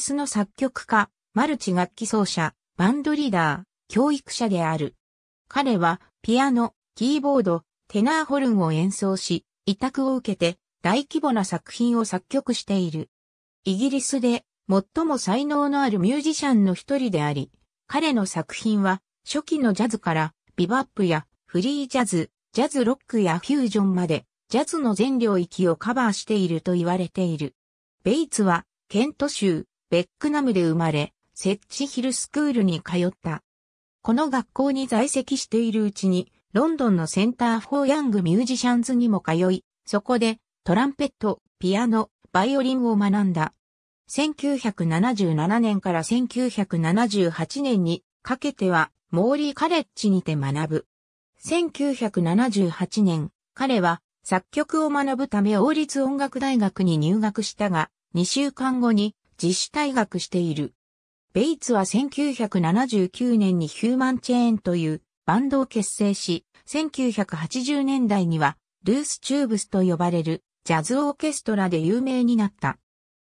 イスの作曲家、マルチ楽器奏者、バンドリーダー、教育者である。彼は、ピアノ、キーボード、テナーホルンを演奏し、委託を受けて大規模な作品を作曲している。イギリスで最も才能のあるミュージシャンの一人であり、彼の作品は初期のジャズからビバップやフリージャズ、ジャズロックやフュージョンまでジャズの全領域をカバーしていると言われている。ベイツはケント州ベックナムで生まれ、セッチヒルスクールに通った。この学校に在籍しているうちに、ロンドンのセンター・フォー・ヤング・ミュージシャンズにも通い、そこでトランペット、ピアノ、バイオリンを学んだ。1977年から1978年にかけては、モーリーカレッジにて学ぶ。1978年、彼は作曲を学ぶため王立音楽大学に入学したが、2週間後に自主退学している。ベイツは1979年にヒューマンチェーンというバンドを結成し、1980年代にはルースチューブスと呼ばれるジャズオーケストラで有名になった。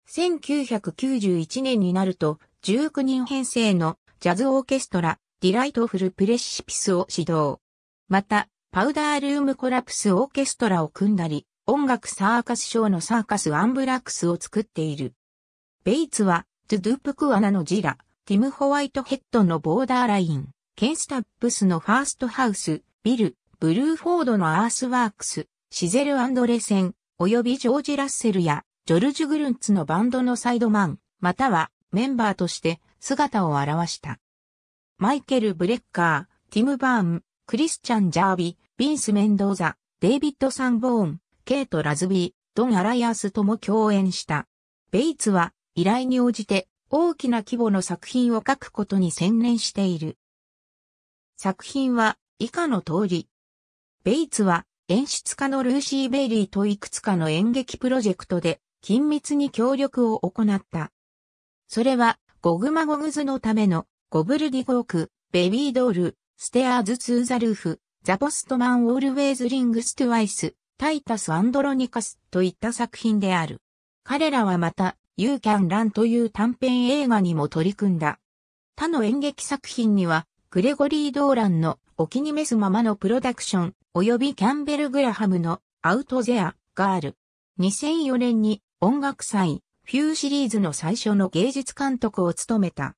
1991年になると19人編成のジャズオーケストラディライトフルプレシピスを指導。また、パウダールームコラプスオーケストラを組んだり、音楽サーカスショーのサーカスアンブラックスを作っている。ベイツは、トゥドゥプクアナのジラ、ティム・ホワイトヘッドのボーダーライン、ケンスタップスのファーストハウス、ビル、ブルーフォードのアースワークス、シゼル・アンドレセン、及びジョージ・ラッセルや、ジョルジュ・グルンツのバンドのサイドマン、またはメンバーとして姿を現した。マイケル・ブレッカー、ティム・バーン、クリスチャン・ジャービ、ビンス・メンドーザ、デイビッド・サンボーン、ケイト・ラズビー、ドン・アライアスとも共演した。ベイツは依頼に応じて大きな規模の作品を書くことに専念している。作品は以下の通り。ベイツは演出家のルーシー・ベイリーといくつかの演劇プロジェクトで緊密に協力を行った。それは、ゴグマゴグズのための、ゴブルディゴーク、ベビードール、ステアーズ・ツー・ザ・ルーフ、ザ・ポストマン・オールウェイズ・リングス・トゥアイス、タイタス・アンドロニカスといった作品である。彼らはまた、You Can Run という短編映画にも取り組んだ。他の演劇作品には、グレゴリー・ドーランのお気に召すままのプロダクション、及びキャンベル・グラハムのアウト・ゼアがある。2004年に音楽祭、フューシリーズの最初の芸術監督を務めた。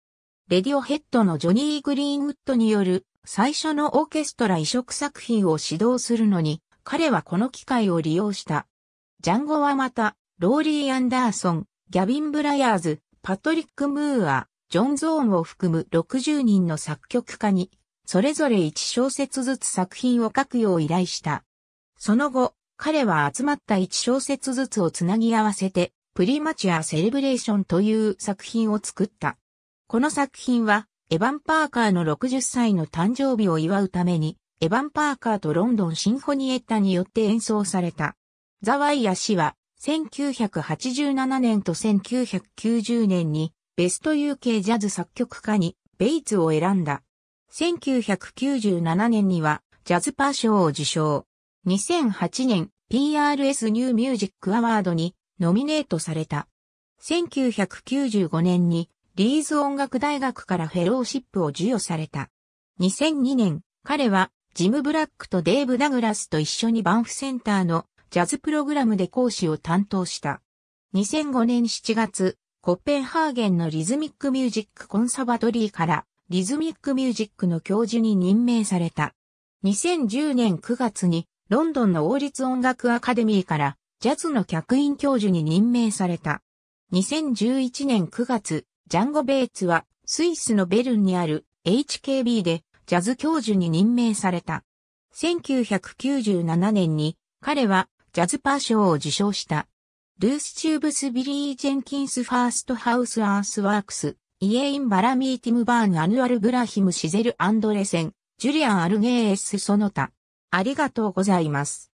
レディオヘッドのジョニー・グリーンウッドによる最初のオーケストラ移植作品を指導するのに、彼はこの機会を利用した。ジャンゴはまた、ローリー・アンダーソン、ギャビン・ブライアーズ、パトリック・ムーア、ジョン・ゾーンを含む60人の作曲家に、それぞれ1小節ずつ作品を書くよう依頼した。その後、彼は集まった1小節ずつをつなぎ合わせて、プリマチュア・セレブレーションという作品を作った。この作品は、エヴァン・パーカーの60歳の誕生日を祝うために、エヴァン・パーカーとロンドンシンフォニエッタによって演奏された。ザワイア氏は、1987年と1990年にベスト UK ジャズ作曲家にベイツを選んだ。1997年にはジャズパー賞を受賞。2008年 PRS ニューミュージックアワードにノミネートされた。1995年にリーズ音楽大学からフェローシップを授与された。2002年、彼はジム・ブラックとデーブ・ダグラスと一緒にバンフセンターのジャズプログラムで講師を担当した。2005年7月、コッペンハーゲンのリズミックミュージックコンサバトリーからリズミックミュージックの教授に任命された。2010年9月にロンドンの王立音楽アカデミーからジャズの客員教授に任命された。2011年9月、ジャンゴ・ベイツはスイスのベルンにある HKB でジャズ教授に任命された。1997年に彼はジャズパー賞を受賞した。ルース・チューブス・ビリー・ジェンキンス・ファースト・ハウス・アース・ワークス、イエイン・バラミー・ティム・バーン・アヌアル・ブラヒム・シゼル・アンドレセン、ジュリアン・アルゲーエス・その他。ありがとうございます。